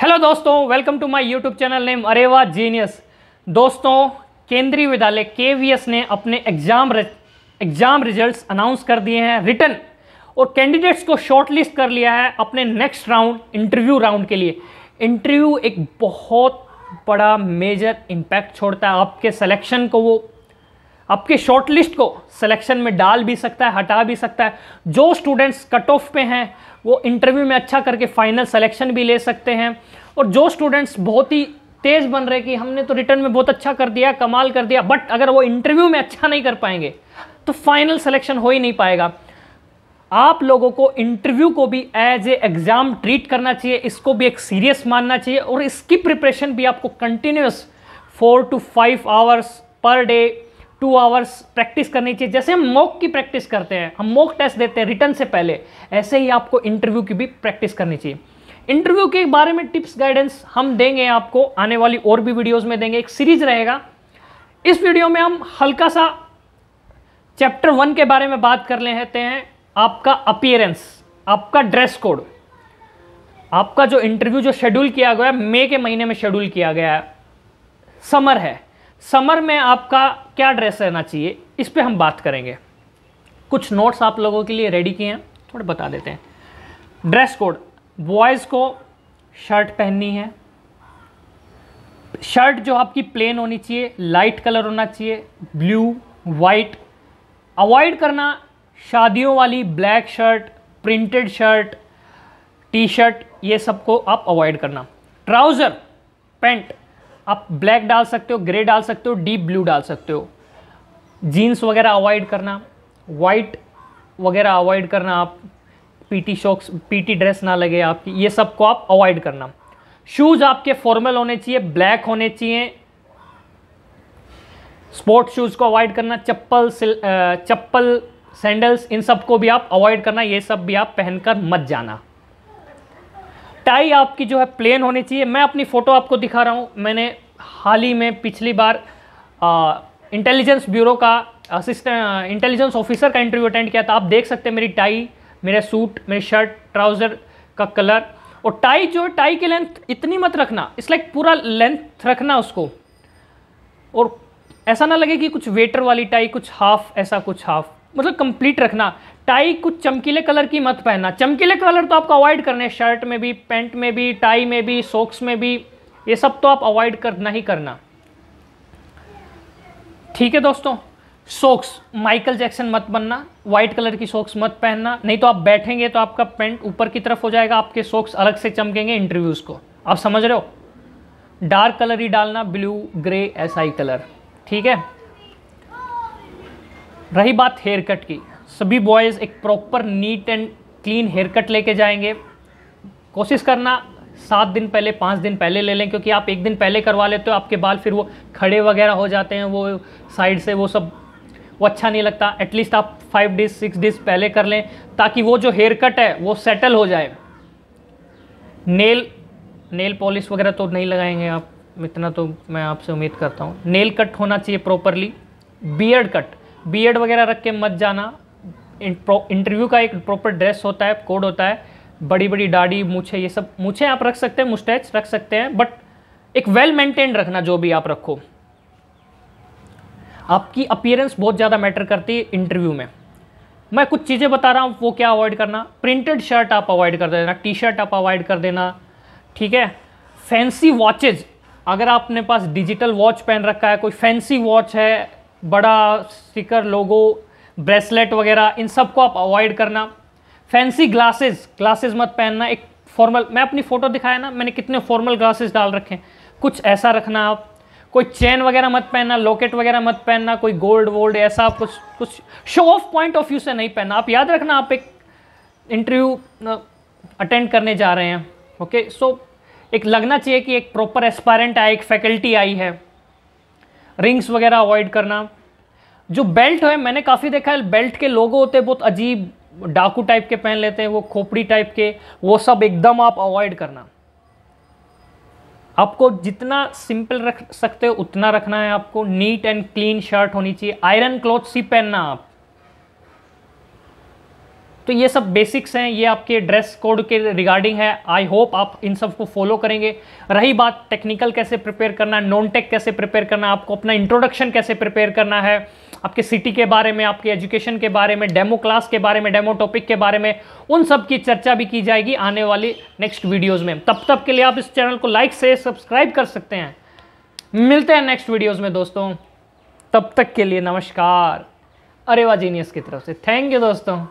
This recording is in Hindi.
हेलो दोस्तों welcome to my YouTube channel name Areva genius दोस्तों केंद्रीय विद्यालय के ने अपने एग्जाम एग्जाम रिजल्ट्स अनाउंस कर दिए हैं रिटर्न और कैंडिडेट्स को शॉर्टलिस्ट कर लिया है अपने नेक्स्ट राउंड इंटरव्यू राउंड के लिए इंटरव्यू एक बहुत बड़ा मेजर इम्पैक्ट छोड़ता है आपके सेलेक्शन को वो आपके शॉर्ट लिस्ट को सिलेक्शन में डाल भी सकता है हटा भी सकता है जो स्टूडेंट्स कट ऑफ पे हैं वो इंटरव्यू में अच्छा करके फाइनल सिलेक्शन भी ले सकते हैं और जो स्टूडेंट्स बहुत ही तेज़ बन रहे कि हमने तो रिटर्न में बहुत अच्छा कर दिया कमाल कर दिया बट अगर वो इंटरव्यू में अच्छा नहीं कर पाएंगे तो फाइनल सिलेक्शन हो ही नहीं पाएगा आप लोगों को इंटरव्यू को भी एज ए एग्ज़ाम ट्रीट करना चाहिए इसको भी एक सीरियस मानना चाहिए और इसकी प्रिपरेशन भी आपको continuous four to five hours per day two hours practice करनी चाहिए जैसे हम मॉक की प्रैक्टिस करते हैं हम मॉक टेस्ट देते हैं रिटर्न से पहले ऐसे ही आपको इंटरव्यू की भी प्रैक्टिस करनी चाहिए इंटरव्यू के बारे में टिप्स गाइडेंस हम देंगे आपको आने वाली और भी वीडियोस में देंगे एक सीरीज रहेगा इस वीडियो में हम हल्का सा चैप्टर वन के बारे में बात कर लेते हैं आपका अपियरेंस आपका ड्रेस कोड आपका जो इंटरव्यू जो शेड्यूल किया गया है मई के महीने में शेड्यूल किया गया है समर है समर में आपका क्या ड्रेस रहना चाहिए इस पर हम बात करेंगे कुछ नोट्स आप लोगों के लिए रेडी किए हैं थोड़े बता देते हैं ड्रेस कोड बॉयज़ को शर्ट पहननी है शर्ट जो आपकी प्लेन होनी चाहिए लाइट कलर होना चाहिए ब्लू वाइट अवॉइड करना शादियों वाली black shirt printed shirt T shirt ये सबको आप अवॉइड करना ट्राउज़र पेंट आप ब्लैक डाल सकते हो ग्रे डाल सकते हो डीप ब्लू डाल सकते हो जीन्स वगैरह अवॉइड करना वाइट वगैरह अवॉइड करना आप पीटी शॉक्स पीटी ड्रेस ना लगे आपकी ये सब को आप अवॉइड करना शूज़ आपके फॉर्मल होने चाहिए ब्लैक होने चाहिए स्पोर्ट्स शूज़ को अवॉइड करना चप्पल चप्पल सैंडल्स इन सब को भी आप अवॉइड करना ये सब भी आप पहनकर मत जाना टाई आपकी जो है प्लेन होनी चाहिए मैं अपनी फ़ोटो आपको दिखा रहा हूँ मैंने हाल ही में पिछली बार इंटेलिजेंस ब्यूरो का असिस्टेंट इंटेलिजेंस ऑफिसर का इंटरव्यू अटेंड किया था आप देख सकते हैं मेरी टाई मेरा सूट मेरी शर्ट ट्राउज़र का कलर और टाई जो है टाई की लेंथ इतनी मत रखना इस लाइक पूरा लेंथ रखना उसको और ऐसा ना लगे कि कुछ वेटर वाली टाई कुछ हाफ ऐसा कुछ हाफ मतलब कंप्लीट रखना टाई कुछ चमकीले कलर की मत पहनना चमकीले कलर तो आपको अवॉइड करने शर्ट में भी पैंट में भी टाई में भी सॉक्स में भी ये सब तो आप अवॉइड करना ही करना ठीक है दोस्तों सॉक्स माइकल जैक्सन मत बनना वाइट कलर की सॉक्स मत पहनना नहीं तो आप बैठेंगे तो आपका पेंट ऊपर की तरफ हो जाएगा आपके सॉक्स अलग से चमकेंगे इंटरव्यूज़ को आप समझ रहे हो डार्क कलर ही डालना ब्लू ग्रे ऐसा ही कलर ठीक है रही बात हेयर कट की सभी बॉयज़ एक proper neat and clean hair cut लेके जाएंगे कोशिश करना सात दिन पहले पाँच दिन पहले ले लें क्योंकि आप एक दिन पहले करवा लेते हो आपके बाल फिर वो खड़े वगैरह हो जाते हैं वो साइड से वो सब वो अच्छा नहीं लगता एटलीस्ट आप फाइव डेज सिक्स डेज पहले कर लें ताकि वो जो हेयर कट है वो सेटल हो जाए नेल नेल पॉलिश वगैरह तो नहीं लगाएंगे आप इतना तो मैं आपसे उम्मीद करता हूँ नेल कट होना चाहिए प्रॉपरली बियर्ड कट बीएड वगैरह रख के मत जाना इंटरव्यू का एक प्रॉपर ड्रेस होता है कोड होता है बड़ी बड़ी दाढ़ी मूछे ये सब मूछे आप रख सकते हैं मुस्टैच रख सकते हैं बट एक वेल मेंटेन रखना जो भी आप रखो आपकी अपियरेंस बहुत ज़्यादा मैटर करती है इंटरव्यू में मैं कुछ चीज़ें बता रहा हूँ वो क्या अवॉइड करना प्रिंटेड शर्ट आप अवॉइड कर देना टी शर्ट आप अवॉइड कर देना ठीक है फैंसी वॉचेज अगर आपने पास डिजिटल वॉच पहन रखा है कोई फैंसी वॉच है बड़ा स्टिकर लोगो ब्रेसलेट वगैरह इन सब को आप अवॉइड करना फैंसी ग्लासेस ग्लासेस मत पहनना एक फॉर्मल मैं अपनी फ़ोटो दिखाया ना मैंने कितने फॉर्मल ग्लासेस डाल रखे हैं कुछ ऐसा रखना आप कोई चेन वगैरह मत पहनना लॉकेट वगैरह मत पहनना कोई गोल्ड वोल्ड ऐसा कुछ कुछ show off point of view से नहीं पहनना आप याद रखना आप एक इंटरव्यू अटेंड करने जा रहे हैं ओके सो so, एक लगना चाहिए कि एक प्रॉपर एस्पायरेंट आए एक फैकल्टी आई है रिंग्स वगैरह अवॉइड करना जो बेल्ट है मैंने काफ़ी देखा है बेल्ट के लोगो होते हैं बहुत अजीब डाकू टाइप के पहन लेते हैं वो खोपड़ी टाइप के वो सब एकदम आप अवॉइड करना आपको जितना सिंपल रख सकते हो उतना रखना है आपको नीट एंड क्लीन शर्ट होनी चाहिए आयरन क्लॉथ्स ही पहनना आप तो ये सब बेसिक्स हैं ये आपके ड्रेस कोड के रिगार्डिंग है आई होप आप इन सब को फॉलो करेंगे रही बात टेक्निकल कैसे प्रिपेयर करना नॉन टेक कैसे प्रिपेयर करना आपको अपना इंट्रोडक्शन कैसे प्रिपेयर करना है आपके सिटी के बारे में आपके एजुकेशन के बारे में डेमो क्लास के बारे में डेमो टॉपिक के बारे में उन सब की चर्चा भी की जाएगी आने वाली नेक्स्ट वीडियोज़ में तब तक के लिए आप इस चैनल को लाइक से सब्सक्राइब कर सकते हैं मिलते हैं नेक्स्ट वीडियोज़ में दोस्तों तब तक के लिए नमस्कार अरे वाह जीनियस की तरफ से थैंक यू दोस्तों